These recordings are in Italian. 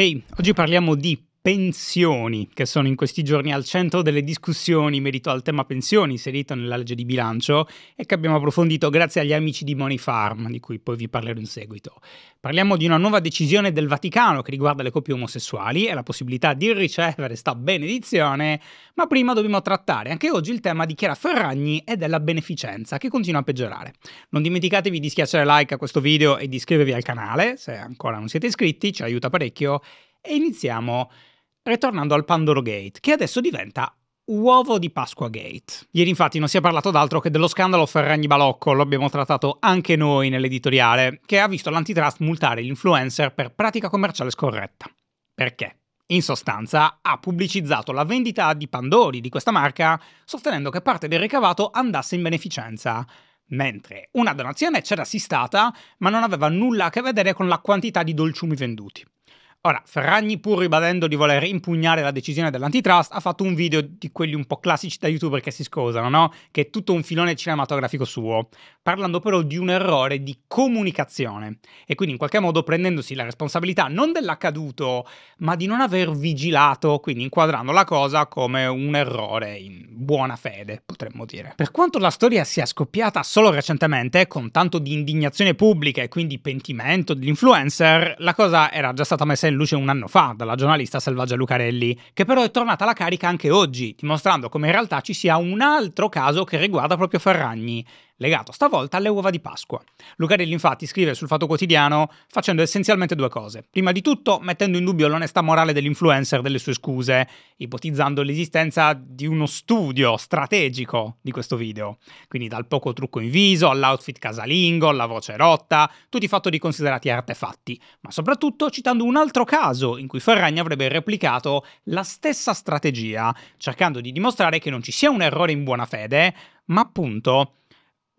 Ehi, hey, oggi parliamo di pensioni, che sono in questi giorni al centro delle discussioni in merito al tema pensioni inserito nella legge di bilancio e che abbiamo approfondito grazie agli amici di Money Farm, di cui poi vi parlerò in seguito. Parliamo di una nuova decisione del Vaticano che riguarda le coppie omosessuali e la possibilità di ricevere sta benedizione, ma prima dobbiamo trattare anche oggi il tema di Chiara Ferragni e della beneficenza, che continua a peggiorare. Non dimenticatevi di schiacciare like a questo video e di iscrivervi al canale, se ancora non siete iscritti, ci aiuta parecchio, e iniziamo Ritornando al Pandoro Gate, che adesso diventa uovo di Pasqua Gate. Ieri infatti non si è parlato d'altro che dello scandalo Ferragni Balocco, lo abbiamo trattato anche noi nell'editoriale, che ha visto l'antitrust multare l'influencer per pratica commerciale scorretta. Perché? In sostanza ha pubblicizzato la vendita di Pandori di questa marca sostenendo che parte del ricavato andasse in beneficenza, mentre una donazione c'era sì stata, ma non aveva nulla a che vedere con la quantità di dolciumi venduti. Ora, Ferragni, pur ribadendo di voler impugnare la decisione dell'antitrust, ha fatto un video di quelli un po' classici da youtuber che si scusano, no? Che è tutto un filone cinematografico suo, parlando però di un errore di comunicazione e quindi in qualche modo prendendosi la responsabilità non dell'accaduto, ma di non aver vigilato, quindi inquadrando la cosa come un errore in buona fede, potremmo dire. Per quanto la storia sia scoppiata solo recentemente, con tanto di indignazione pubblica e quindi pentimento dell'influencer, la cosa era già stata messa in in luce un anno fa dalla giornalista Selvaggia Lucarelli, che però è tornata alla carica anche oggi, dimostrando come in realtà ci sia un altro caso che riguarda proprio Ferragni legato stavolta alle uova di Pasqua. Lucarelli infatti scrive sul Fatto Quotidiano facendo essenzialmente due cose. Prima di tutto mettendo in dubbio l'onestà morale dell'influencer delle sue scuse, ipotizzando l'esistenza di uno studio strategico di questo video. Quindi dal poco trucco in viso, all'outfit casalingo, alla voce rotta, tutti fattori considerati artefatti, ma soprattutto citando un altro caso in cui Ferragni avrebbe replicato la stessa strategia, cercando di dimostrare che non ci sia un errore in buona fede, ma appunto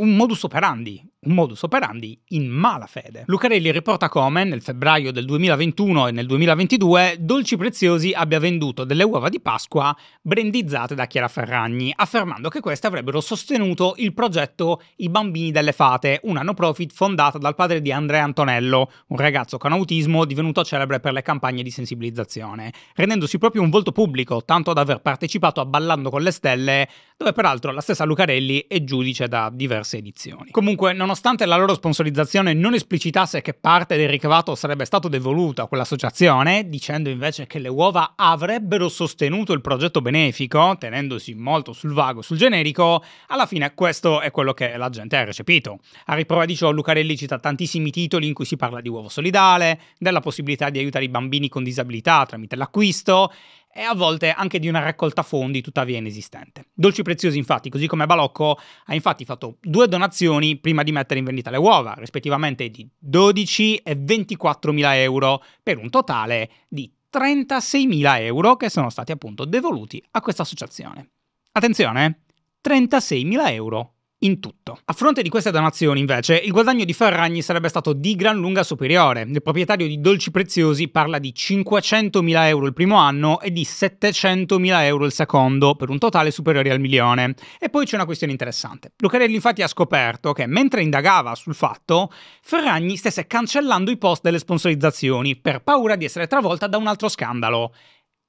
un modus operandi, un modus operandi in mala fede. Lucarelli riporta come nel febbraio del 2021 e nel 2022 Dolci Preziosi abbia venduto delle uova di Pasqua brandizzate da Chiara Ferragni, affermando che queste avrebbero sostenuto il progetto I Bambini delle Fate, una no profit fondata dal padre di Andrea Antonello, un ragazzo con autismo divenuto celebre per le campagne di sensibilizzazione, rendendosi proprio un volto pubblico, tanto ad aver partecipato a Ballando con le Stelle, dove peraltro la stessa Lucarelli è giudice da diverse edizioni. Comunque, non nonostante la loro sponsorizzazione non esplicitasse che parte del ricavato sarebbe stato devoluto a quell'associazione, dicendo invece che le uova avrebbero sostenuto il progetto benefico, tenendosi molto sul vago, sul generico, alla fine questo è quello che la gente ha recepito. A riprova di ciò, Lucarelli cita tantissimi titoli in cui si parla di uovo solidale, della possibilità di aiutare i bambini con disabilità tramite l'acquisto e a volte anche di una raccolta fondi tuttavia inesistente. Dolci Preziosi, infatti, così come Balocco, ha infatti fatto due donazioni prima di mettere in vendita le uova, rispettivamente di 12 e 24 mila euro, per un totale di 36 mila euro che sono stati appunto devoluti a questa associazione. Attenzione, 36 eh. mila euro in tutto. A fronte di queste donazioni, invece, il guadagno di Ferragni sarebbe stato di gran lunga superiore. Il proprietario di Dolci Preziosi parla di 500.000 euro il primo anno e di 700.000 euro il secondo, per un totale superiore al milione. E poi c'è una questione interessante. Lucarelli infatti ha scoperto che, mentre indagava sul fatto, Ferragni stesse cancellando i post delle sponsorizzazioni per paura di essere travolta da un altro scandalo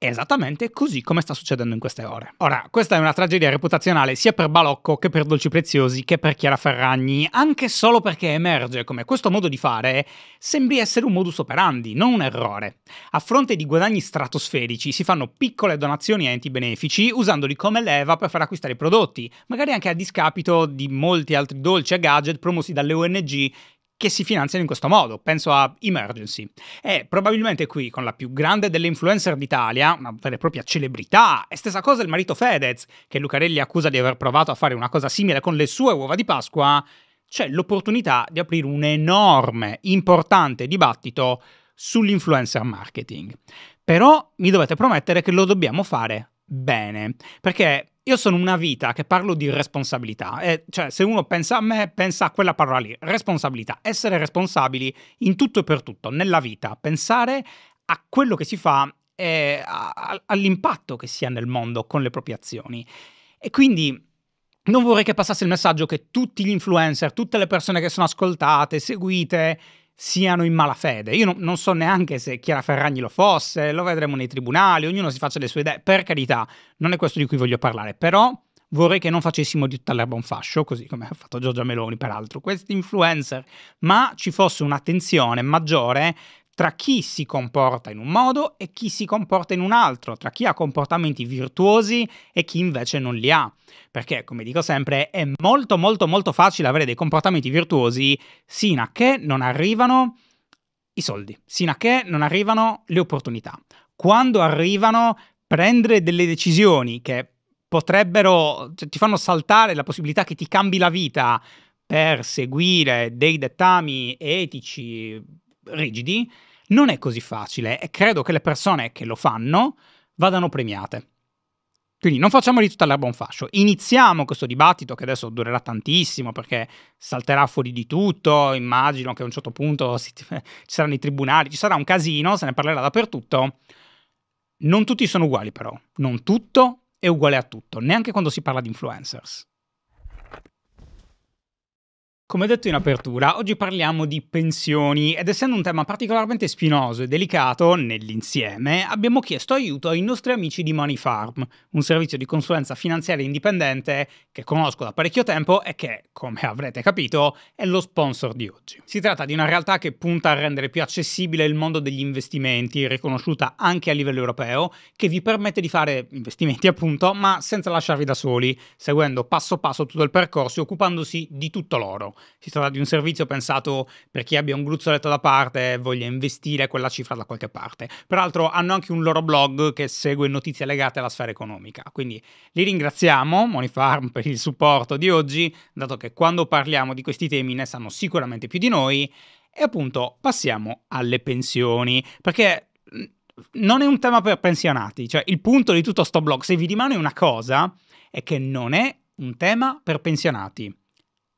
esattamente così come sta succedendo in queste ore. Ora, questa è una tragedia reputazionale sia per Balocco che per Dolci Preziosi che per Chiara Ferragni, anche solo perché emerge come questo modo di fare sembri essere un modus operandi, non un errore. A fronte di guadagni stratosferici si fanno piccole donazioni a enti benefici usandoli come leva per far acquistare i prodotti, magari anche a discapito di molti altri dolci e gadget promossi dalle ONG che si finanziano in questo modo. Penso a Emergency. E probabilmente qui con la più grande delle influencer d'Italia, una vera e propria celebrità. E stessa cosa il marito Fedez, che Lucarelli accusa di aver provato a fare una cosa simile con le sue uova di Pasqua. C'è l'opportunità di aprire un enorme, importante dibattito sull'influencer marketing. Però mi dovete promettere che lo dobbiamo fare bene, perché io sono una vita che parlo di responsabilità, e cioè se uno pensa a me, pensa a quella parola lì, responsabilità, essere responsabili in tutto e per tutto, nella vita, pensare a quello che si fa e all'impatto che si ha nel mondo con le proprie azioni. E quindi non vorrei che passasse il messaggio che tutti gli influencer, tutte le persone che sono ascoltate, seguite, siano in malafede. Io no, non so neanche se Chiara Ferragni lo fosse, lo vedremo nei tribunali, ognuno si faccia le sue idee, per carità, non è questo di cui voglio parlare, però vorrei che non facessimo di tutta l'erba un fascio, così come ha fatto Giorgia Meloni peraltro, questi influencer, ma ci fosse un'attenzione maggiore tra chi si comporta in un modo e chi si comporta in un altro, tra chi ha comportamenti virtuosi e chi invece non li ha. Perché, come dico sempre, è molto molto molto facile avere dei comportamenti virtuosi sino a che non arrivano i soldi, sino a che non arrivano le opportunità. Quando arrivano, prendere delle decisioni che potrebbero, cioè, ti fanno saltare la possibilità che ti cambi la vita per seguire dei dettami etici rigidi, non è così facile e credo che le persone che lo fanno vadano premiate. Quindi non facciamoli tutta l'erba un fascio. Iniziamo questo dibattito che adesso durerà tantissimo perché salterà fuori di tutto. Immagino che a un certo punto si, ci saranno i tribunali, ci sarà un casino, se ne parlerà dappertutto. Non tutti sono uguali, però. Non tutto è uguale a tutto, neanche quando si parla di influencers. Come detto in apertura, oggi parliamo di pensioni ed essendo un tema particolarmente spinoso e delicato nell'insieme, abbiamo chiesto aiuto ai nostri amici di Money Farm, un servizio di consulenza finanziaria indipendente che conosco da parecchio tempo e che, come avrete capito, è lo sponsor di oggi. Si tratta di una realtà che punta a rendere più accessibile il mondo degli investimenti, riconosciuta anche a livello europeo, che vi permette di fare investimenti appunto, ma senza lasciarvi da soli, seguendo passo passo tutto il percorso e occupandosi di tutto l'oro si tratta di un servizio pensato per chi abbia un gruzzoletto da parte e voglia investire quella cifra da qualche parte. Peraltro hanno anche un loro blog che segue notizie legate alla sfera economica, quindi li ringraziamo, Monifarm, per il supporto di oggi, dato che quando parliamo di questi temi ne sanno sicuramente più di noi. E appunto passiamo alle pensioni, perché non è un tema per pensionati, cioè il punto di tutto sto blog, se vi rimane una cosa, è che non è un tema per pensionati,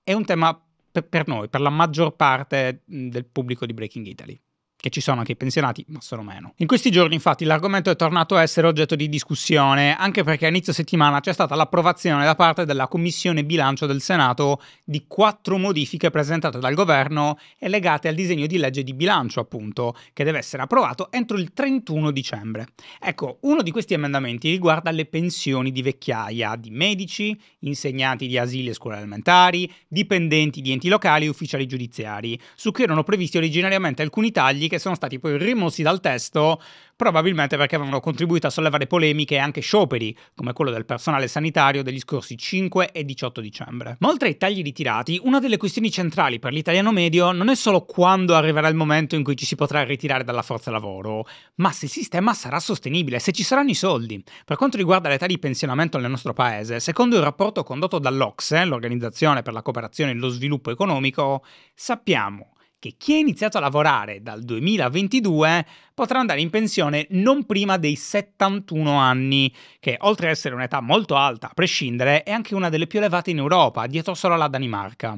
è un tema per, noi, per la maggior parte del pubblico di Breaking Italy che ci sono anche i pensionati, ma sono meno. In questi giorni, infatti, l'argomento è tornato a essere oggetto di discussione, anche perché a inizio settimana c'è stata l'approvazione da parte della Commissione Bilancio del Senato di quattro modifiche presentate dal governo e legate al disegno di legge di bilancio, appunto, che deve essere approvato entro il 31 dicembre. Ecco, uno di questi emendamenti riguarda le pensioni di vecchiaia di medici, insegnanti di asili e scuole elementari, dipendenti di enti locali e ufficiali giudiziari, su cui erano previsti originariamente alcuni tagli che che sono stati poi rimossi dal testo probabilmente perché avevano contribuito a sollevare polemiche e anche scioperi, come quello del personale sanitario degli scorsi 5 e 18 dicembre. Ma oltre ai tagli ritirati, una delle questioni centrali per l'italiano medio non è solo quando arriverà il momento in cui ci si potrà ritirare dalla forza lavoro, ma se il sistema sarà sostenibile, se ci saranno i soldi. Per quanto riguarda l'età di pensionamento nel nostro paese, secondo il rapporto condotto dall'Ocse, l'Organizzazione per la cooperazione e lo sviluppo economico, sappiamo che chi ha iniziato a lavorare dal 2022 potrà andare in pensione non prima dei 71 anni, che oltre ad essere un'età molto alta a prescindere è anche una delle più elevate in Europa, dietro solo alla Danimarca.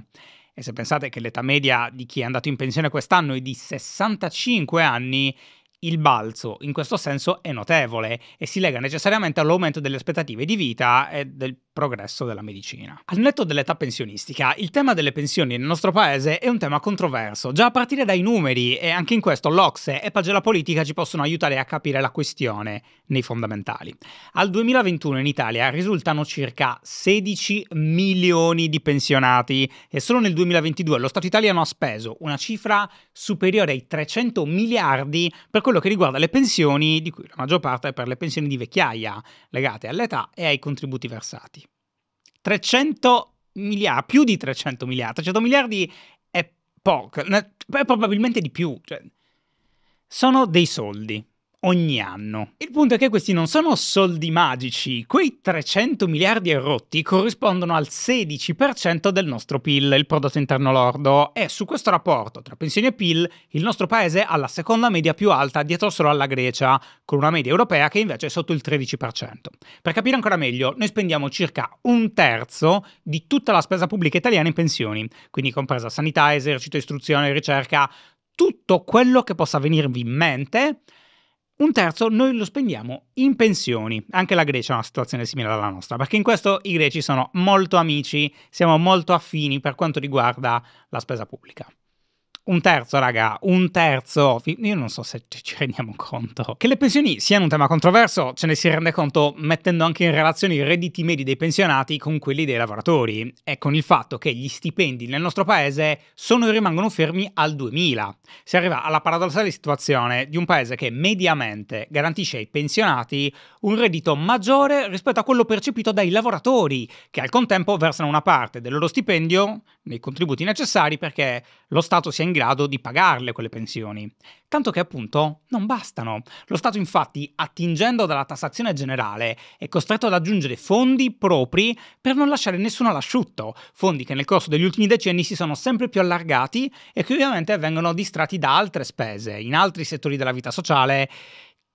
E se pensate che l'età media di chi è andato in pensione quest'anno è di 65 anni, il balzo in questo senso è notevole e si lega necessariamente all'aumento delle aspettative di vita e del progresso della medicina. Al netto dell'età pensionistica, il tema delle pensioni nel nostro paese è un tema controverso, già a partire dai numeri, e anche in questo l'Ocse e Pagella Politica ci possono aiutare a capire la questione nei fondamentali. Al 2021 in Italia risultano circa 16 milioni di pensionati e solo nel 2022 lo Stato italiano ha speso una cifra superiore ai 300 miliardi per quello che riguarda le pensioni, di cui la maggior parte è per le pensioni di vecchiaia legate all'età e ai contributi versati. 300 miliardi, più di 300 miliardi, 300 miliardi è poco, è probabilmente di più. Cioè, sono dei soldi ogni anno. Il punto è che questi non sono soldi magici, quei 300 miliardi erotti corrispondono al 16% del nostro PIL, il prodotto interno lordo, e su questo rapporto tra pensioni e PIL il nostro paese ha la seconda media più alta dietro solo alla Grecia, con una media europea che invece è sotto il 13%. Per capire ancora meglio, noi spendiamo circa un terzo di tutta la spesa pubblica italiana in pensioni, quindi compresa sanità, esercito, istruzione, ricerca, tutto quello che possa venirvi in mente un terzo noi lo spendiamo in pensioni. Anche la Grecia ha una situazione simile alla nostra, perché in questo i greci sono molto amici, siamo molto affini per quanto riguarda la spesa pubblica un terzo, raga, un terzo, io non so se ci rendiamo conto, che le pensioni siano un tema controverso, ce ne si rende conto mettendo anche in relazione i redditi medi dei pensionati con quelli dei lavoratori e con il fatto che gli stipendi nel nostro paese sono e rimangono fermi al 2000. Si arriva alla paradossale situazione di un paese che mediamente garantisce ai pensionati un reddito maggiore rispetto a quello percepito dai lavoratori, che al contempo versano una parte del loro stipendio nei contributi necessari perché lo Stato sia in grado di pagarle quelle pensioni. Tanto che appunto non bastano. Lo Stato infatti, attingendo dalla tassazione generale, è costretto ad aggiungere fondi propri per non lasciare nessuno all'asciutto, fondi che nel corso degli ultimi decenni si sono sempre più allargati e che ovviamente vengono distratti da altre spese, in altri settori della vita sociale,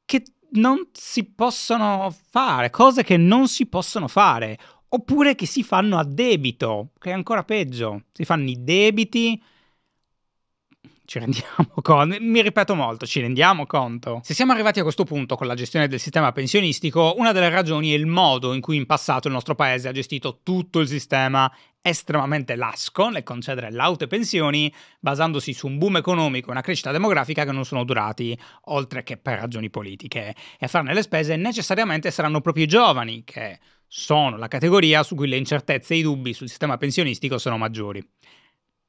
che non si possono fare, cose che non si possono fare, oppure che si fanno a debito, che è ancora peggio, si fanno i debiti ci rendiamo conto, mi ripeto molto, ci rendiamo conto. Se siamo arrivati a questo punto con la gestione del sistema pensionistico, una delle ragioni è il modo in cui in passato il nostro paese ha gestito tutto il sistema estremamente lasco nel concedere laute pensioni, basandosi su un boom economico e una crescita demografica che non sono durati, oltre che per ragioni politiche. E a farne le spese necessariamente saranno proprio i giovani, che sono la categoria su cui le incertezze e i dubbi sul sistema pensionistico sono maggiori.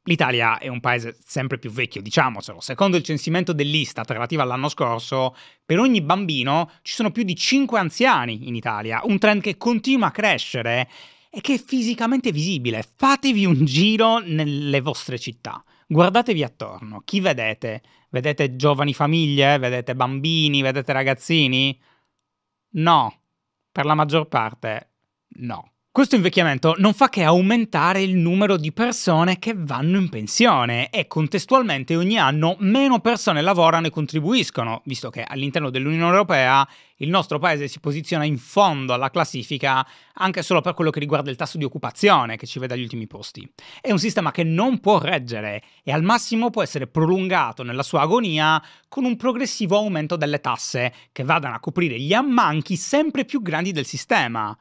L'Italia è un paese sempre più vecchio, diciamocelo. Secondo il censimento dell'Istat relativo all'anno scorso, per ogni bambino ci sono più di 5 anziani in Italia, un trend che continua a crescere e che è fisicamente visibile. Fatevi un giro nelle vostre città, guardatevi attorno, chi vedete? Vedete giovani famiglie? Vedete bambini? Vedete ragazzini? No, per la maggior parte no. Questo invecchiamento non fa che aumentare il numero di persone che vanno in pensione e contestualmente ogni anno meno persone lavorano e contribuiscono, visto che all'interno dell'Unione Europea il nostro paese si posiziona in fondo alla classifica anche solo per quello che riguarda il tasso di occupazione che ci vede agli ultimi posti. È un sistema che non può reggere e al massimo può essere prolungato nella sua agonia con un progressivo aumento delle tasse che vadano a coprire gli ammanchi sempre più grandi del sistema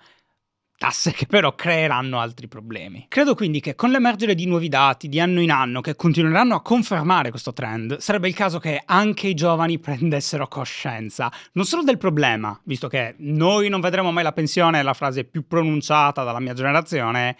tasse che però creeranno altri problemi. Credo quindi che con l'emergere di nuovi dati di anno in anno che continueranno a confermare questo trend, sarebbe il caso che anche i giovani prendessero coscienza, non solo del problema, visto che noi non vedremo mai la pensione è la frase più pronunciata dalla mia generazione,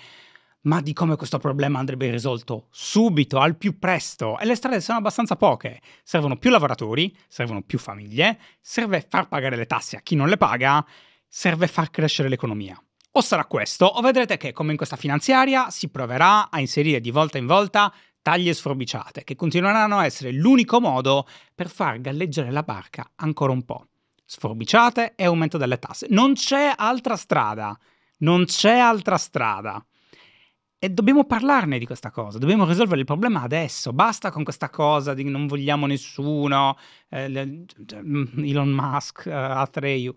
ma di come questo problema andrebbe risolto subito, al più presto. E le strade sono abbastanza poche. Servono più lavoratori, servono più famiglie, serve far pagare le tasse a chi non le paga, serve far crescere l'economia. O sarà questo, o vedrete che, come in questa finanziaria, si proverà a inserire di volta in volta taglie sforbiciate, che continueranno a essere l'unico modo per far galleggiare la barca ancora un po'. Sforbiciate e aumento delle tasse. Non c'è altra strada. Non c'è altra strada. E dobbiamo parlarne di questa cosa, dobbiamo risolvere il problema adesso, basta con questa cosa di non vogliamo nessuno, eh, mm, Elon Musk, eh, Atreyu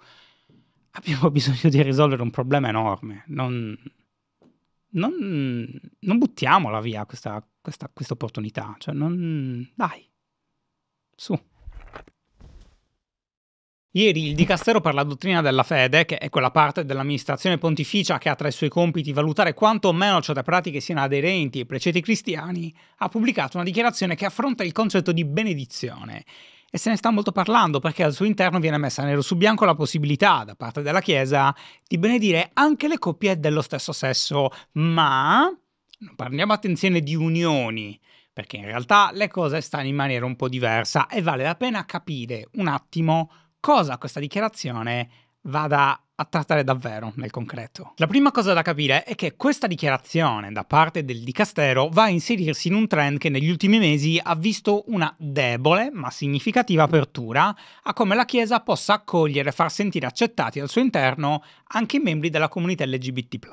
abbiamo bisogno di risolvere un problema enorme. Non, non, non buttiamola via questa, questa, opportunità. Cioè, non, dai, su. Ieri il Dicastero per la dottrina della fede, che è quella parte dell'amministrazione pontificia che ha tra i suoi compiti valutare quanto o meno certe pratiche siano aderenti ai precetti cristiani, ha pubblicato una dichiarazione che affronta il concetto di benedizione e se ne sta molto parlando perché al suo interno viene messa nero su bianco la possibilità da parte della Chiesa di benedire anche le coppie dello stesso sesso, ma non parliamo attenzione di unioni, perché in realtà le cose stanno in maniera un po' diversa e vale la pena capire un attimo cosa questa dichiarazione vada a trattare davvero nel concreto. La prima cosa da capire è che questa dichiarazione da parte del dicastero va a inserirsi in un trend che negli ultimi mesi ha visto una debole ma significativa apertura a come la Chiesa possa accogliere e far sentire accettati al suo interno anche i membri della comunità LGBT,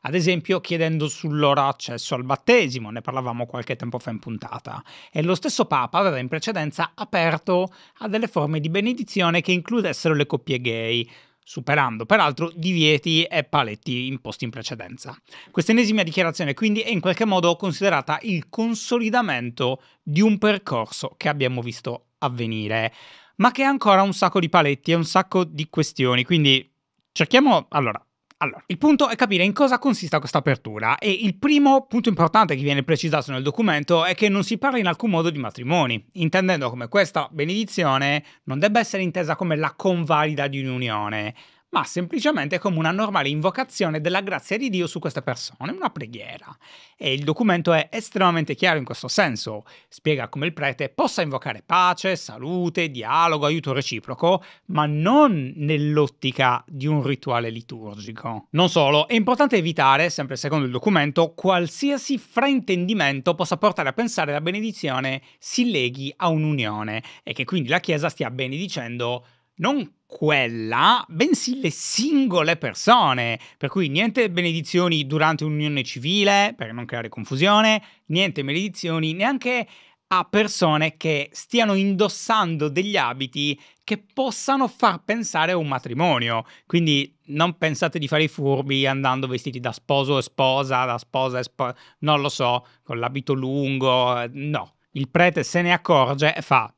ad esempio chiedendo sul loro accesso al battesimo, ne parlavamo qualche tempo fa in puntata, e lo stesso Papa aveva in precedenza aperto a delle forme di benedizione che includessero le coppie gay superando peraltro divieti e paletti imposti in precedenza. Quest'ennesima dichiarazione quindi è in qualche modo considerata il consolidamento di un percorso che abbiamo visto avvenire, ma che ha ancora un sacco di paletti e un sacco di questioni, quindi cerchiamo allora allora, il punto è capire in cosa consista questa apertura e il primo punto importante che viene precisato nel documento è che non si parla in alcun modo di matrimoni, intendendo come questa benedizione non debba essere intesa come la convalida di un'unione, ma semplicemente come una normale invocazione della grazia di Dio su queste persone, una preghiera. E il documento è estremamente chiaro in questo senso, spiega come il prete possa invocare pace, salute, dialogo, aiuto reciproco, ma non nell'ottica di un rituale liturgico. Non solo, è importante evitare, sempre secondo il documento, qualsiasi fraintendimento possa portare a pensare la benedizione si leghi a un'unione e che quindi la Chiesa stia benedicendo non quella, bensì le singole persone. Per cui niente benedizioni durante un'unione civile, per non creare confusione, niente benedizioni neanche a persone che stiano indossando degli abiti che possano far pensare a un matrimonio. Quindi non pensate di fare i furbi andando vestiti da sposo e sposa, da sposa e sposa, non lo so, con l'abito lungo, eh, no. Il prete se ne accorge e fa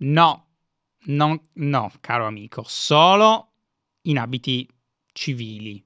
no, non, no, caro amico, solo in abiti civili,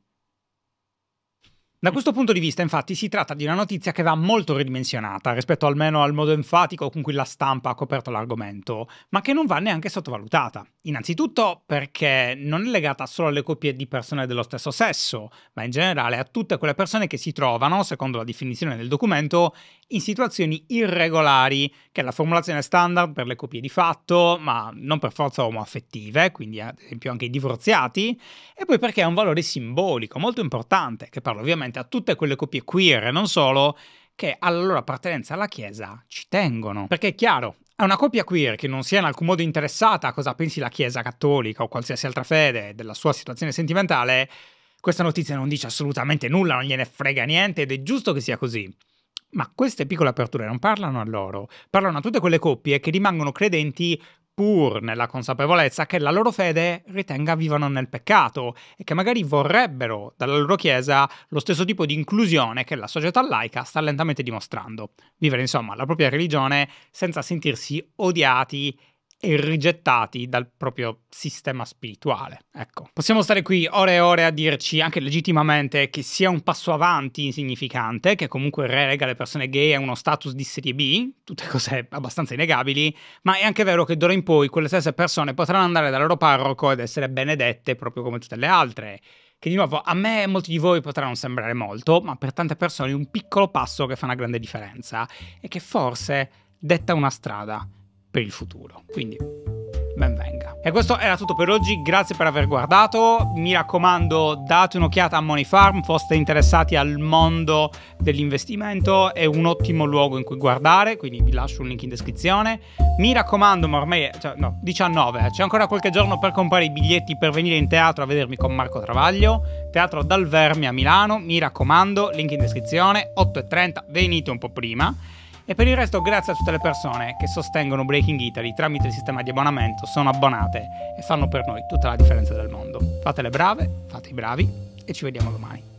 da questo punto di vista, infatti, si tratta di una notizia che va molto ridimensionata rispetto almeno al modo enfatico con cui la stampa ha coperto l'argomento, ma che non va neanche sottovalutata. Innanzitutto perché non è legata solo alle coppie di persone dello stesso sesso, ma in generale a tutte quelle persone che si trovano, secondo la definizione del documento, in situazioni irregolari, che è la formulazione standard per le coppie di fatto, ma non per forza omoaffettive, quindi ad esempio anche i divorziati, e poi perché ha un valore simbolico molto importante, che parla ovviamente praticamente a tutte quelle coppie queer e non solo che alla loro appartenenza alla Chiesa ci tengono. Perché è chiaro, a una coppia queer che non sia in alcun modo interessata a cosa pensi la Chiesa cattolica o qualsiasi altra fede della sua situazione sentimentale, questa notizia non dice assolutamente nulla, non gliene frega niente ed è giusto che sia così. Ma queste piccole aperture non parlano a loro, parlano a tutte quelle coppie che rimangono credenti pur nella consapevolezza che la loro fede ritenga vivano nel peccato e che magari vorrebbero dalla loro Chiesa lo stesso tipo di inclusione che la società laica sta lentamente dimostrando. Vivere insomma la propria religione senza sentirsi odiati e rigettati dal proprio sistema spirituale. Ecco, possiamo stare qui ore e ore a dirci anche legittimamente che sia un passo avanti insignificante, che comunque relega le persone gay a uno status di serie B, tutte cose abbastanza innegabili, ma è anche vero che d'ora in poi quelle stesse persone potranno andare dal loro parroco ed essere benedette proprio come tutte le altre. Che di nuovo a me e molti di voi potrà non sembrare molto, ma per tante persone è un piccolo passo che fa una grande differenza e che forse detta una strada per il futuro. Quindi benvenga. E questo era tutto per oggi, grazie per aver guardato, mi raccomando date un'occhiata a Money Farm, foste interessati al mondo dell'investimento, è un ottimo luogo in cui guardare, quindi vi lascio un link in descrizione. Mi raccomando, ma ormai è, cioè, no, 19, eh. c'è ancora qualche giorno per comprare i biglietti per venire in teatro a vedermi con Marco Travaglio, Teatro Dal Verme a Milano, mi raccomando, link in descrizione, 8.30, venite un po' prima. E per il resto grazie a tutte le persone che sostengono Breaking Italy tramite il sistema di abbonamento, sono abbonate e fanno per noi tutta la differenza del mondo. Fate le brave, fate i bravi e ci vediamo domani.